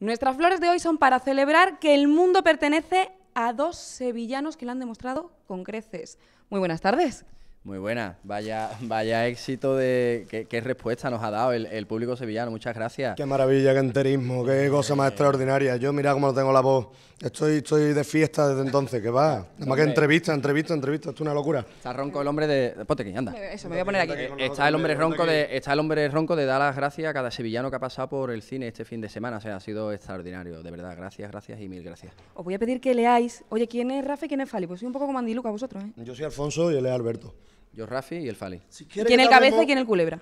Nuestras flores de hoy son para celebrar que el mundo pertenece a dos sevillanos que lo han demostrado con creces. Muy buenas tardes. Muy buena, vaya, vaya éxito de qué, respuesta nos ha dado el, público sevillano, muchas gracias. Qué maravilla, qué enterismo, qué eh, cosa más eh, extraordinaria. Yo mira cómo tengo la voz. Estoy, estoy de fiesta desde entonces, que va. Nada más que entrevista, entrevista, entrevista, esto es una locura. Está ronco el hombre de. Ponte aquí, anda. Eso, me voy a poner aquí. Eh, está el hombre ronco de, está el hombre ronco de dar las gracias a cada sevillano que ha pasado por el cine este fin de semana. O sea, ha sido extraordinario. De verdad, gracias, gracias y mil gracias. Os voy a pedir que leáis. Oye, ¿quién es Rafa y quién es Fali? Pues soy un poco como Andiluca vosotros, ¿eh? Yo soy Alfonso y él es Alberto. Yo, Rafi y el Fali. ¿Quién el cabeza y quién el culebra?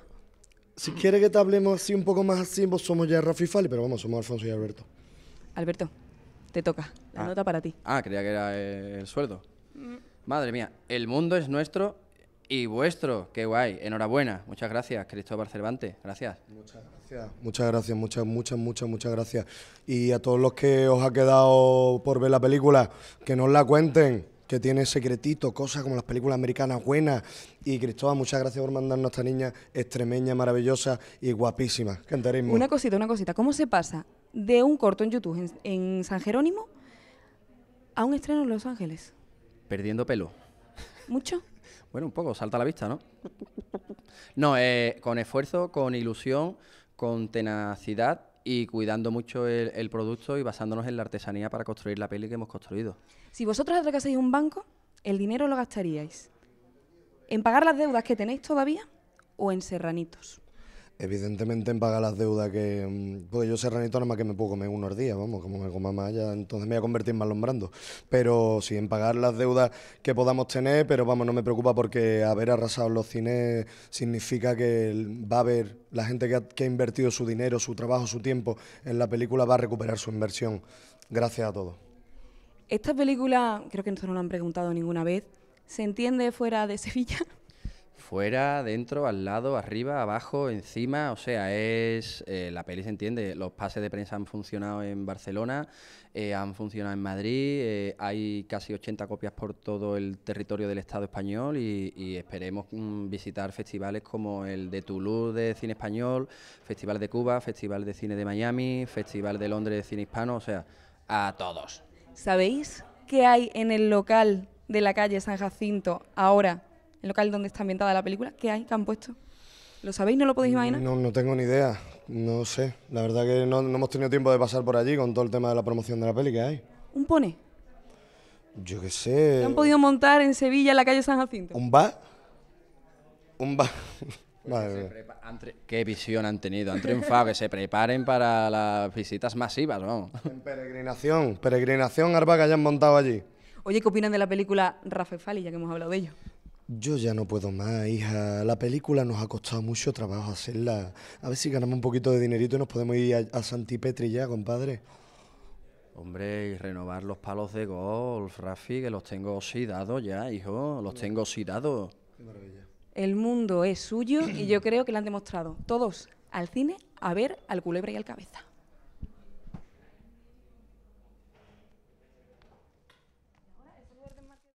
Si quiere que te hablemos así un poco más así, vos somos ya Rafi y Fali, pero vamos, somos Alfonso y Alberto. Alberto, te toca. La ah. nota para ti. Ah, creía que era eh, el sueldo. Mm. Madre mía, el mundo es nuestro y vuestro. Qué guay. Enhorabuena. Muchas gracias, Cristóbal Cervantes. Gracias. Muchas gracias. Muchas gracias, muchas, muchas, muchas, muchas gracias. Y a todos los que os ha quedado por ver la película, que nos la cuenten que tiene secretito, cosas como las películas americanas buenas. Y Cristóbal, muchas gracias por mandarnos a esta niña extremeña, maravillosa y guapísima. cantaremos Una cosita, una cosita. ¿Cómo se pasa de un corto en YouTube en, San Jerónimo a un estreno en Los Ángeles? Perdiendo pelo. ¿Mucho? bueno, un poco, salta a la vista, ¿no? no, eh, con esfuerzo, con ilusión, con tenacidad y cuidando mucho el, producto y basándonos en la artesanía para construir la peli que hemos construido. Si vosotros atracaseis un banco, el dinero lo gastaríais en pagar las deudas que tenéis todavía o en serranitos. Evidentemente en pagar las deudas que... pues yo ser nada más que me puedo comer unos días, vamos, como me coma más allá... entonces me voy a convertir en malombrando. Pero sí, en pagar las deudas que podamos tener, pero vamos, no me preocupa porque haber arrasado los cines significa que va a haber... La gente que ha, invertido su dinero, su trabajo, su tiempo en la película va a recuperar su inversión. Gracias a todos. Esta película, creo que no no lo han preguntado ninguna vez, ¿se entiende fuera de Sevilla? fuera, dentro, al lado, arriba, abajo, encima. O sea, es. Eh, la peli se entiende. Los pases de prensa han funcionado en Barcelona, eh, han funcionado en Madrid. Eh, hay casi 80 copias por todo el territorio del Estado español y, esperemos mm, visitar festivales como el de Toulouse de cine español, Festival de Cuba, Festival de cine de Miami, Festival de Londres de cine hispano. O sea, a todos. ¿Sabéis qué hay en el local de la calle San Jacinto ahora el local donde está ambientada la película, ¿qué hay que han puesto? ¿Lo sabéis? ¿No lo podéis imaginar? No, tengo ni idea. No sé. La verdad que no, hemos tenido tiempo de pasar por allí con todo el tema de la promoción de la peli que hay. ¿Un pone? Yo qué sé. ¿Qué han podido montar en Sevilla, en la calle San Jacinto? ¿Un bar? Un bar. Vale. Pues ¿Qué visión han tenido? Han triunfado, que se preparen para las visitas masivas, vamos. En peregrinación, peregrinación Arba que hayan montado allí. Oye, ¿qué opinan de la película Rafa Fali, ya que hemos hablado de ello? Yo ya no puedo más, hija. La película nos ha costado mucho trabajo hacerla. A ver si ganamos un poquito de dinerito y nos podemos ir a, Santipetri ya, compadre. Hombre, y renovar los palos de golf, Rafi, que los tengo oxidados ya, hijo. Los tengo oxidados. Qué maravilla. El mundo es suyo y yo creo que lo han demostrado. Todos al cine, a ver al culebra y al cabeza.